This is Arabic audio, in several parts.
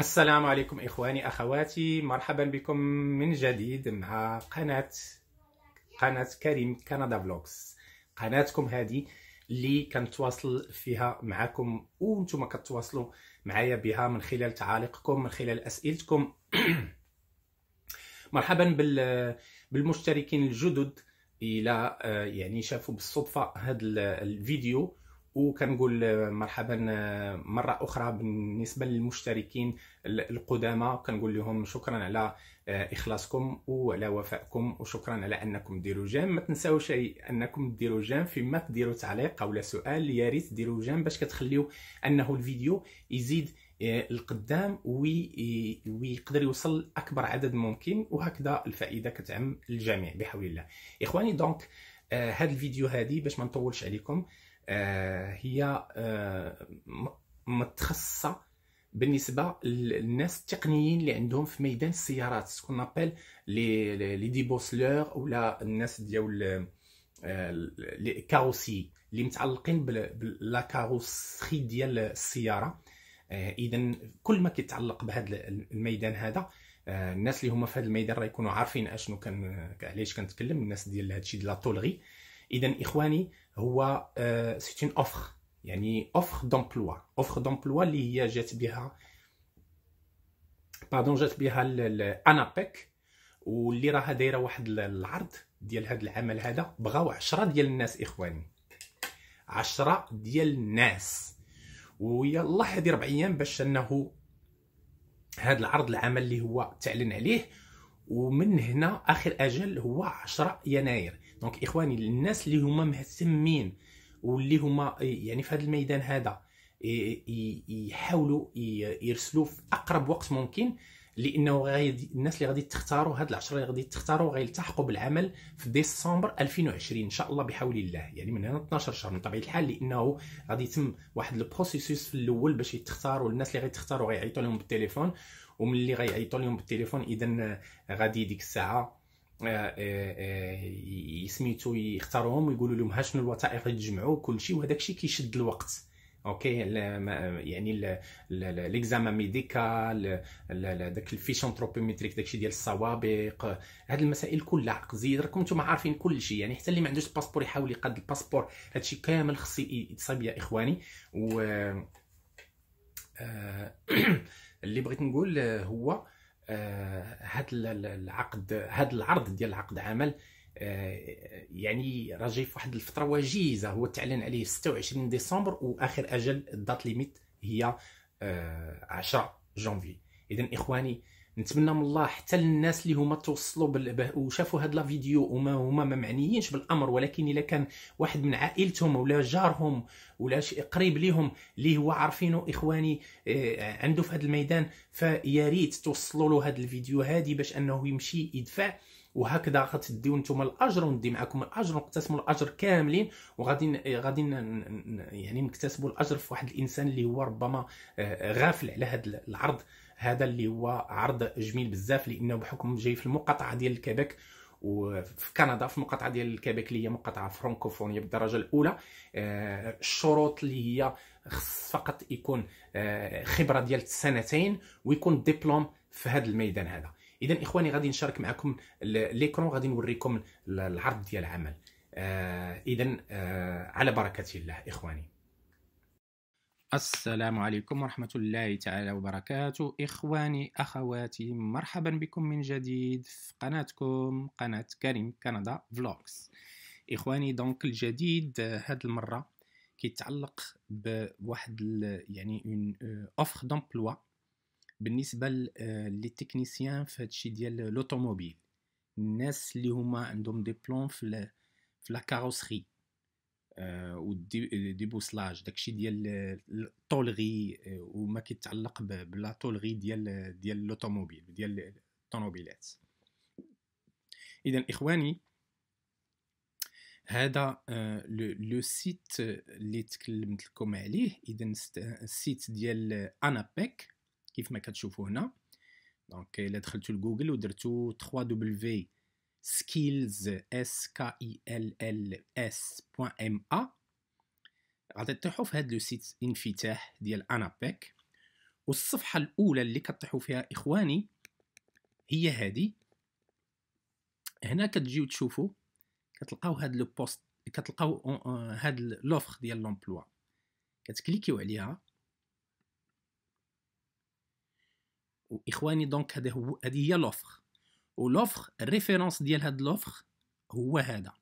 السلام عليكم إخواني أخواتي مرحبا بكم من جديد مع قناة قناة كريم كندا فلوكس قناتكم هذه اللي كنتواصل فيها معكم وانتم كتواصلوا معايا بها من خلال تعاليقكم من خلال أسئلتكم مرحبا بالمشتركين الجدد الى آه، يعني شافوا بالصدفه هذا الفيديو وكنقول مرحبا آه، مره اخرى بالنسبه للمشتركين القدامى كنقول لهم شكرا على آه، اخلاصكم وعلى وفائكم وشكرا على انكم ديروا جيم ما تنساوش انكم ديروا جيم فيما تديروا تعليق او سؤال يا ريت ديروا جيم باش كتخليو انه الفيديو يزيد القدام آه، ويقدر يوصل اكبر عدد ممكن وهكذا الفائده كتعم الجميع بحول الله اخواني دونك هذا الفيديو هذه باش ما نطولش عليكم آه، هي آه، متخصصه بالنسبه للناس التقنيين اللي عندهم في ميدان السيارات سكون ابل لي لي ديبوسلور ولا الناس ديال آه، لي كاروسي اللي متعلقين بلا كاروسري ديال السياره اذا كل ما كيتعلق بهذا الميدان هذا الناس اللي هما في هذا الميدان راه يكونوا عارفين اشنو كان علاش كنتكلم الناس ديال هادشي ديال لا تولغي اذا اخواني هو سيتين آه، اوفر يعني اوفر دومبلوا اوفر دومبلوا اللي هي جات بها باردون جات بها الانابيك واللي راها دايره واحد العرض ديال هذا العمل هذا بغاو 10 ديال الناس اخواني 10 ديال الناس ويلا هذه 4 ايام باش انه هذا العرض العمل اللي هو تعلن عليه ومن هنا اخر اجل هو 10 يناير دونك اخواني الناس اللي هما مهتمين واللي هما يعني في هذا الميدان هذا يحاولوا يرسلوا في اقرب وقت ممكن لانه غادي الناس اللي غادي تختاروا هاد العشره اللي غادي تختاروا غيلتحقوا بالعمل في ديسمبر 2020 ان شاء الله بحول الله يعني من هنا 12 شهر من طبيعه الحال لانه غادي يتم واحد البروسيسوس في الاول باش تختاروا الناس اللي غادي تختاروا غيعيطوا لهم بالتليفون وملي غيعيطوا لهم بالتليفون اذا غادي ديك الساعه آه، آه، آه، يسميتو يختاروهم ويقولوا لهم ها شنو الوثائق اللي تجمعوا شيء وهذاك الشيء كيشد الوقت اوكي يعني ليكزام ميديكال داك الفيش داك داكشي ديال السوابق هاد المسائل كلها زيد راكم نتوما عارفين كلشي يعني حتى اللي ما عندوش الباسبور يحاول يقاد الباسبور هادشي كامل خص يتصاب يا اخواني و اللي بغيت نقول هو هذا آه، العقد هذا العرض ديال العقد عمل آه، يعني راجي في واحد الفتره وجيزه هو تعلن عليه 26 ديسمبر واخر اجل الدات ليميت هي 10 آه، جونفي اذا اخواني نتمنى من الله حتى للناس اللي هما توصلوا بال... وشافوا هاد لا فيديو وما هما ما معنيينش بالامر ولكن الا كان واحد من عائلتهم ولا جارهم ولا شي قريب ليهم اللي هو عارفينه اخواني آه، عنده في هذا الميدان فيا ريت توصلوا له هذا الفيديو هذه باش انه يمشي يدفع وهكذا غتديو نتوما الاجر وندي معكم الاجر ونقتسموا الاجر كاملين وغادي آه، غادي يعني نكتسبوا الاجر في واحد الانسان اللي هو ربما آه، غافل على هذا العرض هذا اللي هو عرض جميل بزاف لانه بحكم جاي في المقاطعه ديال الكيبيك وفي كندا في المقاطعه ديال الكيبيك اللي هي مقاطعه فرانكوفونيه بالدرجه الاولى آه، الشروط اللي هي خص فقط يكون آه، خبره ديال سنتين ويكون دبلوم في هذا الميدان هذا اذا اخواني غادي نشارك معكم ليكرون غادي نوريكم العرض ديال العمل آه، اذا على بركه الله اخواني السلام عليكم ورحمة الله تعالى وبركاته إخواني أخواتي مرحبا بكم من جديد في قناتكم قناة كريم كندا فلوكس إخواني دونك الجديد آه، هاد المرة كيتعلق بواحد يعني اون اوفر دومبلوا بالنسبة آه، لي تكنيسيان في هادشي ديال لوطوموبيل الناس اللي هما عندهم دي بلون في لا كاروسري آه، وديبوسلاج داكشي ديال الطولغي آه، وما كيتعلق بلا طولغي ديال ديال لوطوموبيل ديال الطوموبيلات اذا اخواني هذا آه، لو سيت اللي تكلمت لكم عليه اذا السيت ديال انابيك كيف ما كتشوفوا هنا دونك الا دخلتوا لجوجل ودرتوا 3 دبليو skills s k i l l a غادي تطيحوا في هذا لو سيت انفتاح ديال انابيك والصفحه الاولى اللي كطيحو فيها اخواني هي هذه هنا كتجيو تشوفوا كتلقاو هاد لو بوست كتلقاو هاد لوفر ديال لومبلوا كتكليكيو عليها واخواني دونك هذا هو هذه هي لوفر ولوفر الريفيرونس ديال هاد لوفر هو هذا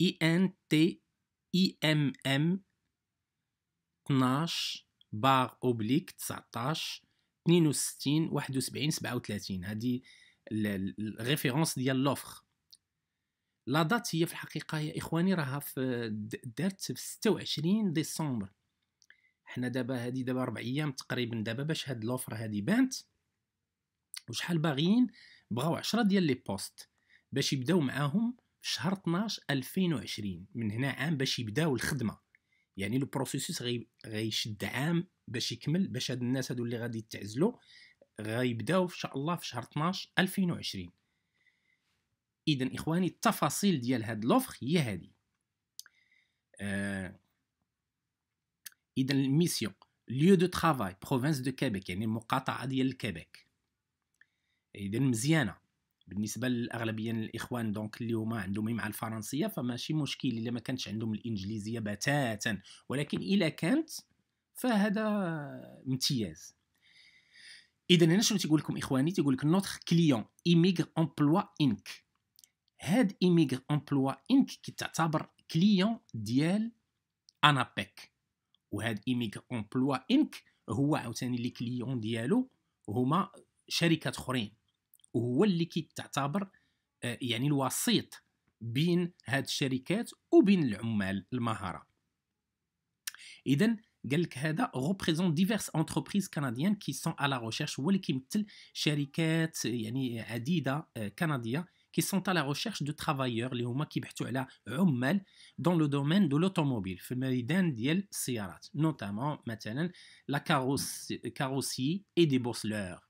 اي ان تي اي ام ام 12 بار اوبليك 19 62 71 37 هادي الريفيرونس ديال لوفر لا دات هي في الحقيقه يا اخواني راها في دارت في 26 ديسمبر حنا دابا هادي دابا 4 ايام تقريبا دابا باش هاد لوفر هادي بانت وشحال باغيين بغاو 10 ديال لي بوست باش يبداو معاهم في شهر 12 2020 من هنا عام باش يبداو الخدمه يعني لو بروسيسوس غيشد عام باش يكمل باش هاد الناس هادو اللي غادي يتعزلوا غيبداو ان شاء الله في شهر 12 2020 اذا اخواني التفاصيل ديال هاد لوفر هي هادي آه، اذا الميسيون ليو دو travail بروفينس دو كيبيك يعني المقاطعة ديال الكيبيك اذا مزيانه بالنسبه للاغلبيه الاخوان دونك اللي هما عندهم مع الفرنسيه فماشي مشكل الا ما كانش عندهم الانجليزيه بتاتا ولكن الا كانت فهذا امتياز اذا هنا شنو تيقول لكم اخواني تيقول لك نوتر كليون ايميغ امبلوا انك هاد ايميغ امبلوا انك كتعتبر كليون ديال انابيك وهاد ايميغ امبلوا انك هو عاوتاني لي كليون ديالو هما شركات اخرين وهو اللي كيتعتبر آه، يعني الوسيط بين هاد الشركات وبين العمال المهاره اذا قال لك هذا غوبريزون ديفيرس انتربريز كنديان كي سون على ريشيرش هو اللي كيمثل شركات آه، يعني عديده كنديه كي سون على ريشيرش دو ترافايور اللي هما كيبحثوا على عمال دون لو دومين دو لوتوموبيل في الميدان ديال السيارات نوتامون مثلا لا كاروس كاروسي اي دي بوسلور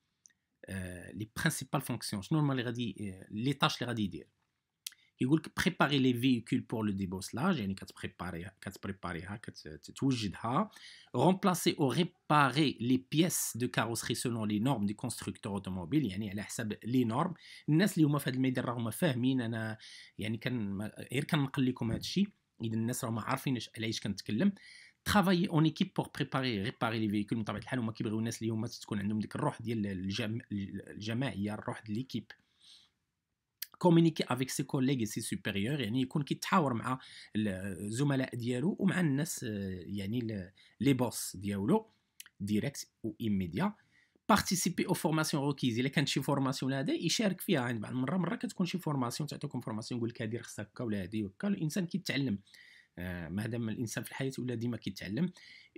لي برينسيبال فونكسيون شنو هما اللي غادي لي تاش اللي غادي يدير يقول لك بريباري لي فيكول بور لو ديبوسلاج يعني كتبريباريها كتبريباريها كتوجدها رومبلاسي او ريباري لي بيس دو كاروسري سولون لي نورم دي كونستركتور اوتوموبيل يعني على حسب لي نورم الناس اللي هما في هذا الميدان راهما فاهمين انا يعني كان غير كنقل لكم هذا الشيء اذا الناس راهما عارفين علاش كنتكلم ترافاي اون ايكيب بور بريباري ريباري لي فيكول من طبيعه الحال هما كيبغيو الناس اليوم تكون عندهم ديك الروح ديال الجم... الجماعيه الروح ديال ليكيب كومينيكي افيك سي كوليغ سي سوبيريور يعني يكون كيتحاور مع الزملاء ديالو ومع الناس يعني لي بوس ديالو ديريكت و ايميديا بارتيسيبي او فورماسيون روكيز الا كانت شي فورماسيون هذا يشارك فيها يعني بعض المره مره كتكون شي فورماسيون تعطيكم فورماسيون يقول لك هادي خصها هكا ولا هادي هكا الانسان كيتعلم كي آه، ما دام الانسان في الحياه ولا ديما كيتعلم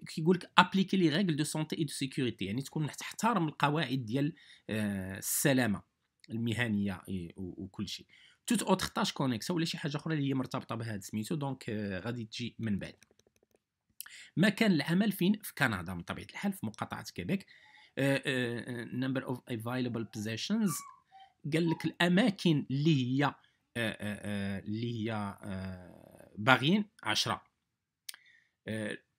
كيقول لك ابليكي لي ريغل دو سونتي اي دو سيكوريتي يعني تكون تحترم القواعد ديال آه، السلامه المهنيه وكل شيء توت اوتر تاش كونيكس ولا شي حاجه اخرى اللي هي مرتبطه بهذا سميتو دونك آه، غادي تجي من بعد مكان العمل فين في كندا من طبيعه الحال في مقاطعه كيبيك نمبر اوف افايلبل بوزيشنز قال لك الاماكن اللي هي اللي هي باغيين 10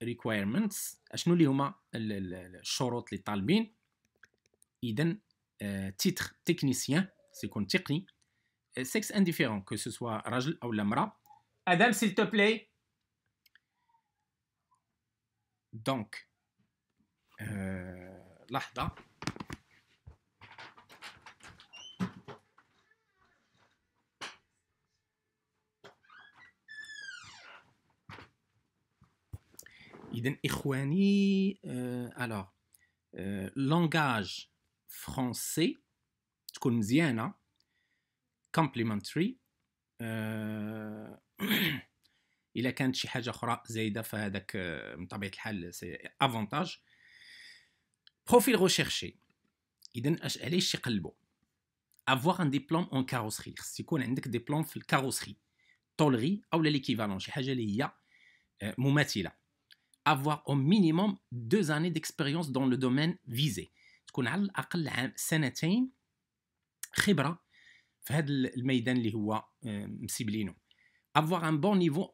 ريكوايرمنتس آه، اشنو اللي هما الشروط اللي طالبين اذا تيتر تكنيسيان سيكون تقني سكس انديفيرون كو سو سوا راجل او امراه ادم سيل تو بلاي دونك لحظه اذا اخواني الوغ لونغاج فرونسي تكون مزيانه كومبليمنتري آه، الا كانت شي حاجه اخرى زايده فهذاك آه، من طبيعه الحال سي افونتاج بروفيل ريشيرشي اذا علاش يقلبوا افوار ان ديبلوم اون كاروسري خص يكون عندك ديبلوم في الكاروسري طولري او ليكيفالون شي حاجه اللي هي آه، مماثله avoir au minimum deux années d'expérience dans le domaine visé تكون على الاقل عام سنتين خبره في هذا الميدان اللي هو مسيبلينو avoir un bon niveau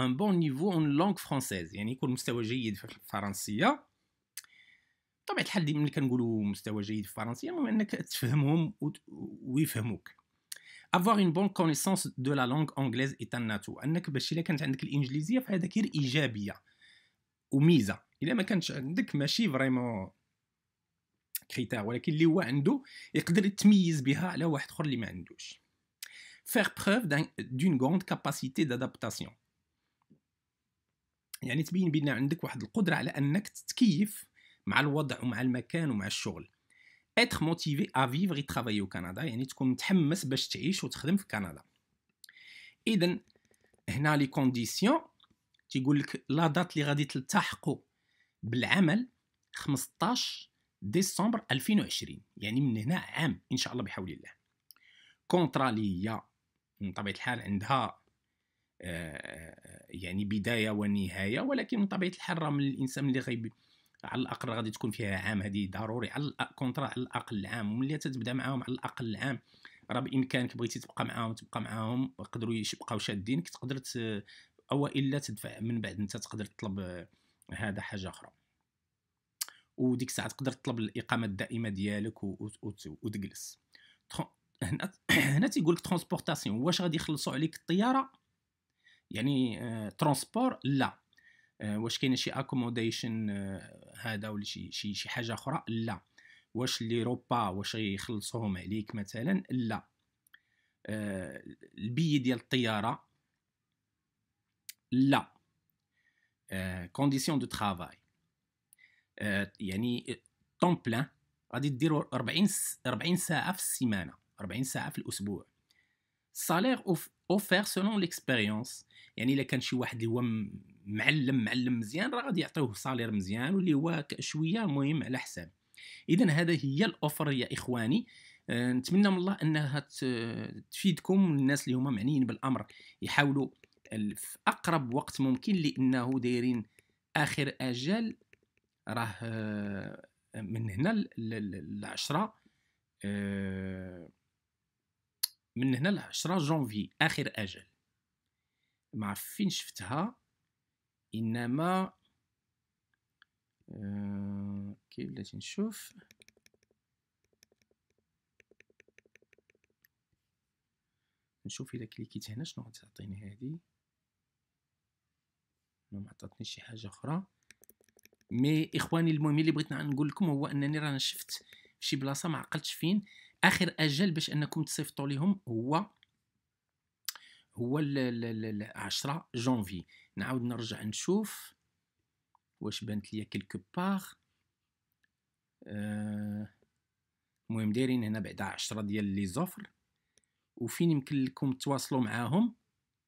un bon niveau en langue française يعني يكون مستوى جيد في الفرنسيه طبعا الحال ملي كنقولوا مستوى جيد في الفرنسيه المهم انك تفهمهم ويفهموك avoir une bonne connaissance de la langue anglaise est un atout انك باش الا كانت عندك الانجليزيه فهذا كير ايجابيه وميزه الا ما كانش عندك ماشي فريمون كريتير ولكن اللي هو عنده يقدر يتميز بها على واحد اخر اللي ما عندوش بروف preuve دون غوند كاباسيتي دادابتاسيون يعني تبين بان عندك واحد القدره على انك تتكيف مع الوضع ومع المكان ومع الشغل اتر موتيفي ا فيفر اي travailler au كندا يعني تكون متحمس باش تعيش وتخدم في كندا اذا هنا لي كونديسيون تيقول لك لا دات اللي غادي تلتحقوا بالعمل 15 ديسمبر 2020 يعني من هنا عام ان شاء الله بحول الله كونتراليا هي من طبيعه الحال عندها آه، يعني بدايه ونهايه ولكن من طبيعه الحال راه من الانسان اللي غيب على الاقل غادي تكون فيها عام هذه ضروري على كونترا على الاقل عام وملي تتبدا معاهم على الاقل عام راه بامكانك بغيتي تبقى معاهم تبقى معاهم يقدروا يبقاو شادينك تقدر او الا تدفع من بعد انت تقدر تطلب آه، هذا حاجه اخرى وديك الساعه تقدر تطلب الاقامه الدائمه ديالك وتجلس هنا هنا تيقول لك ترونسبورتاسيون واش غادي يخلصوا عليك الطياره يعني ترونسبور آه، لا آه، واش كاين شي اكوموديشن هذا ولا شي شي شي حاجه اخرى لا واش لي روبا واش يخلصوهم عليك مثلا لا البي ديال الطياره لا كونديسيون دو ترافاي يعني طون بلان غادي ديروا 40 40 ساعه في السيمانه 40 ساعه في الاسبوع السالير اوفير سولون ليكسبيريونس يعني الا كان شي واحد اللي هو معلم معلم مزيان راه غادي يعطيوه سالير مزيان واللي هو شويه مهم على حساب اذا هذا هي الاوفر يا اخواني آه، نتمنى من الله انها تفيدكم الناس اللي هما معنيين بالامر يحاولوا في اقرب وقت ممكن لانه دايرين اخر اجل راه آه، من هنا العشرة آه، من هنا العشرة جونفي اخر اجل ما عرف فين شفتها انما آه، كي بلاتي نشوف نشوف اذا كليكيت هنا شنو غتعطيني هذه ما عطاتنيش شي حاجه اخرى مي اخواني المهم اللي بغيت نقول لكم هو انني رانا شفت شي بلاصه ما عقلتش فين اخر اجل باش انكم تصيفطوا ليهم هو هو ال 10 جونفي نعاود نرجع نشوف واش بانت ليا بار باغ آه، المهم دايرين هنا بعدا 10 ديال لي زوفر وفين يمكن لكم تواصلوا معاهم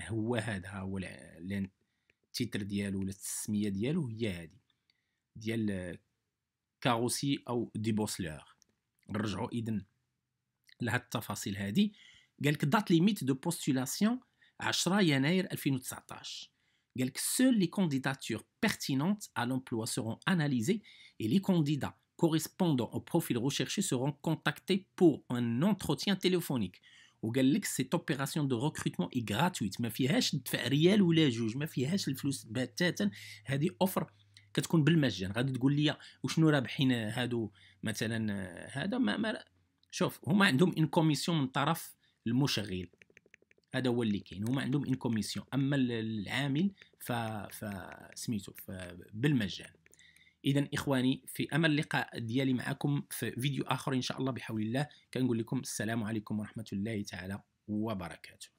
هو هذا هو التيتر ديالو ولا التسميه ديالو هي هذه ديال كاروسي او ديبوسلور نرجعوا اذن لهاد التفاصيل هذه قال لك de postulation دو بوستولاسيون 10 janvier 2019 seules les candidatures pertinentes à l'emploi seront analysées et les candidats correspondant au profil recherché seront contactés pour un entretien téléphonique وقال لك سيت اوبيراسيون دو ريكروتمون اي غراتويت ما فيهاش دفع ريال ولا جوج ما فيهاش الفلوس بتاتا هذه اوفر كتكون بالمجان غادي تقول لي وشنو رابحين هادو مثلا هذا ما, ما شوف هما عندهم ان كوميسيون من طرف المشغل هذا هو اللي كاين هما عندهم ان كوميسيون اما العامل ف, ف... سميتو بالمجان اذا اخواني في امل لقاء ديالي معكم في فيديو اخر ان شاء الله بحول الله كنقول لكم السلام عليكم ورحمه الله تعالى وبركاته